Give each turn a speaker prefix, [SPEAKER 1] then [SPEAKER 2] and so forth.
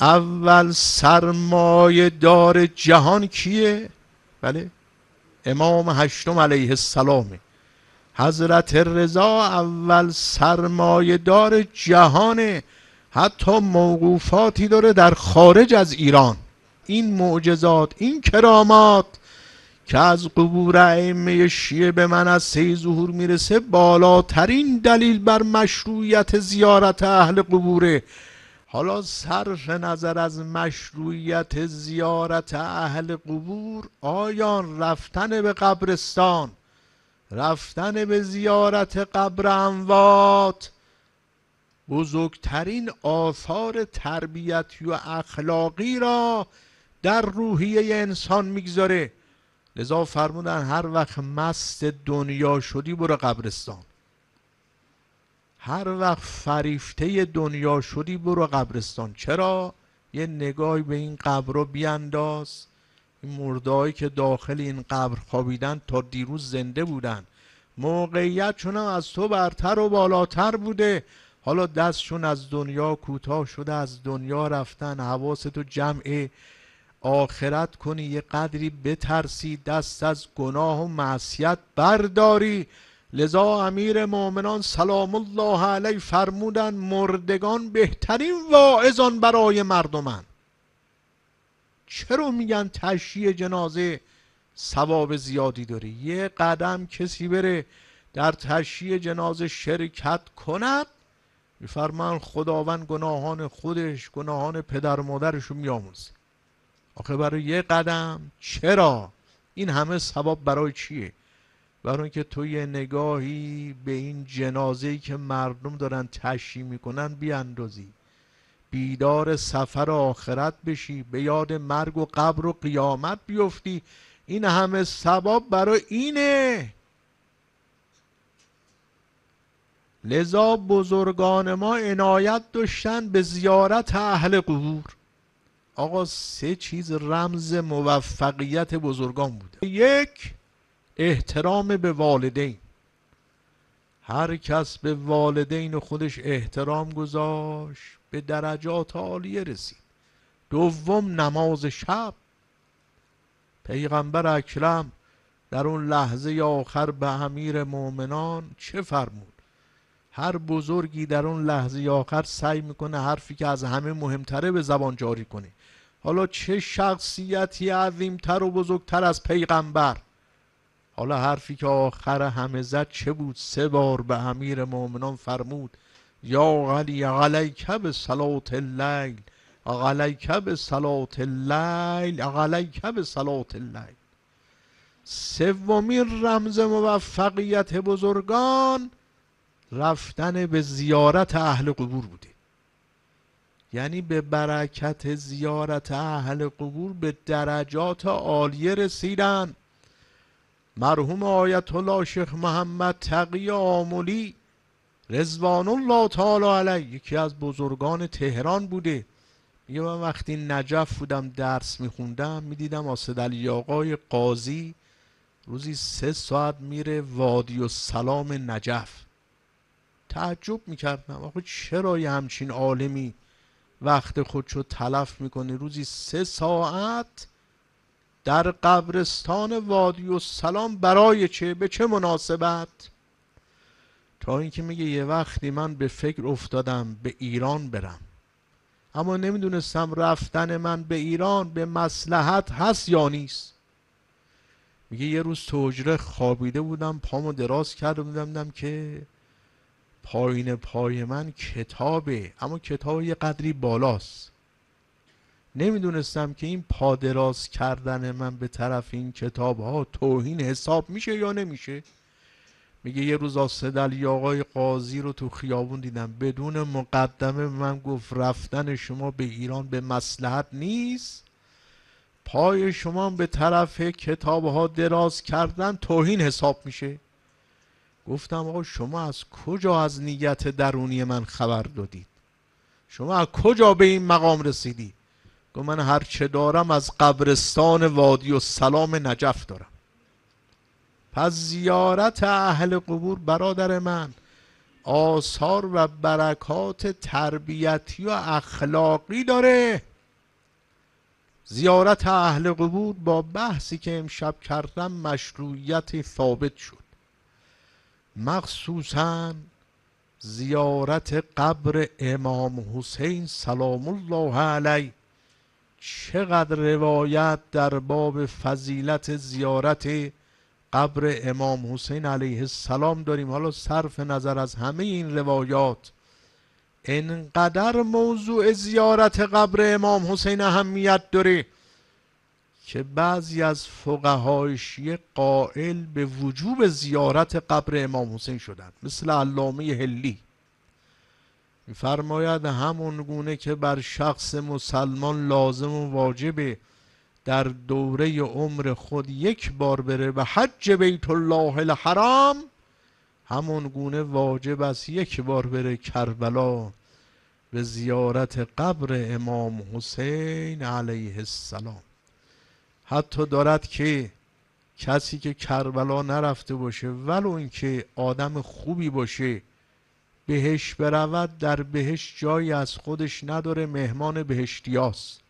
[SPEAKER 1] اول سرمایه دار جهان کیه؟ بله امام هشتم علیه السلامه حضرت رضا اول سرمایه دار جهانه حتی موقوفاتی داره در خارج از ایران این معجزات این کرامات که از قبور ائمه شیعه به من از سی ظهور میرسه بالاترین دلیل بر مشروعیت زیارت اهل قبوره حالا صرف نظر از مشروعیت زیارت اهل قبور آیا رفتن به قبرستان رفتن به زیارت قبر اموات بزرگترین آثار تربیتی و اخلاقی را در روحیه انسان میگذاره لذا فرمودن هر وقت مست دنیا شدی برو قبرستان هر وقت فریفته دنیا شدی برو قبرستان چرا یه نگاهی به این قبر رو بیانداز این مردهایی که داخل این قبر خوابیدن تا دیروز زنده بودن موقعیت چون از تو برتر و بالاتر بوده حالا دستشون از دنیا کوتاه شده از دنیا رفتن حواستو جمع آخرت کنی یه قدری بترسی دست از گناه و معصیت برداری لذا امیر مؤمنان سلام الله علیه فرمودن مردگان بهترین واعظان برای مردمان چرا میگن تشییع جنازه ثواب زیادی داره یه قدم کسی بره در تشییع جنازه شرکت کند میفرمان خداوند گناهان خودش گناهان پدر مادرش رو میاموزه آخه برای یه قدم چرا این همه ثواب برای چیه برای اینکه تو یه نگاهی به این جنازه‌ای که مردم دارن تشییع میکنن بیاندازی بیدار سفر آخرت بشی به یاد مرگ و قبر و قیامت بیفتی این همه ثواب برای اینه لذا بزرگان ما عنایت داشتن به زیارت اهل قبور آقا سه چیز رمز موفقیت بزرگان بوده یک احترام به والدین هر کس به والدین خودش احترام گذاشت به درجات عالیه رسید دوم نماز شب پیغمبر اکرم در اون لحظه آخر به امیر مؤمنان چه فرمود هر بزرگی در اون لحظه آخر سعی میکنه حرفی که از همه مهمتره به زبان جاری کنه حالا چه شخصیتی عظیمتر و بزرگتر از پیغمبر حالا حرفی که آخر همه زد چه بود سه بار به امیر مؤمنان فرمود یا علی علیک به صلات اللیل علیک به صلات اللیل علیک به صلات اللیل سومین رمز موفقیت بزرگان رفتن به زیارت اهل قبور بوده یعنی به برکت زیارت اهل قبور به درجات عالیه رسیدند مرحوم آیت الله شیخ محمد تقی آملی رزوان الله تعالی علیه یکی از بزرگان تهران بوده یه من وقتی نجف بودم درس میخوندم میدیدم آسد علی آقای قاضی روزی سه ساعت میره وادی و سلام نجف تعجب میکردم آخه چرا یه همچین عالمی وقت خودشو تلف میکنه روزی سه ساعت در قبرستان وادی سلام برای چه به چه مناسبت تا اینکه میگه یه وقتی من به فکر افتادم به ایران برم اما نمیدونستم رفتن من به ایران به مسلحت هست یا نیست میگه یه روز توجره خوابیده بودم پامو دراز کرده بودم دم که پایین پای من کتابه اما کتاب یه قدری بالاست نمیدونستم که این پادراز کردن من به طرف این کتاب ها توهین حساب میشه یا نمیشه میگه یه روز آسدلی آقای قاضی رو تو خیابون دیدم بدون مقدمه من گفت رفتن شما به ایران به مسلحت نیست پای شما به طرف کتاب ها دراز کردن توهین حساب میشه گفتم آقا شما از کجا از نیت درونی من خبر دادید شما از کجا به این مقام رسیدید گفت من هرچه دارم از قبرستان وادی و سلام نجف دارم پس زیارت اهل قبور برادر من آثار و برکات تربیتی و اخلاقی داره زیارت اهل قبور با بحثی که امشب کردم مشروعیت ثابت شد مخصوصا زیارت قبر امام حسین سلام الله علیه چقدر روایت در باب فضیلت زیارت قبر امام حسین علیه السلام داریم حالا صرف نظر از همه این روایات انقدر موضوع زیارت قبر امام حسین اهمیت داره که بعضی از فقهای قائل به وجوب زیارت قبر امام حسین شدند مثل علامه هلی میفرماید همون گونه که بر شخص مسلمان لازم و واجبه در دوره عمر خود یک بار بره به حج بیت الله الحرام همون گونه واجب است یک بار بره کربلا به زیارت قبر امام حسین علیه السلام حتی دارد که کسی که کربلا نرفته باشه ولو اینکه آدم خوبی باشه بهش برود در بهش جایی از خودش نداره مهمان بهشتیاست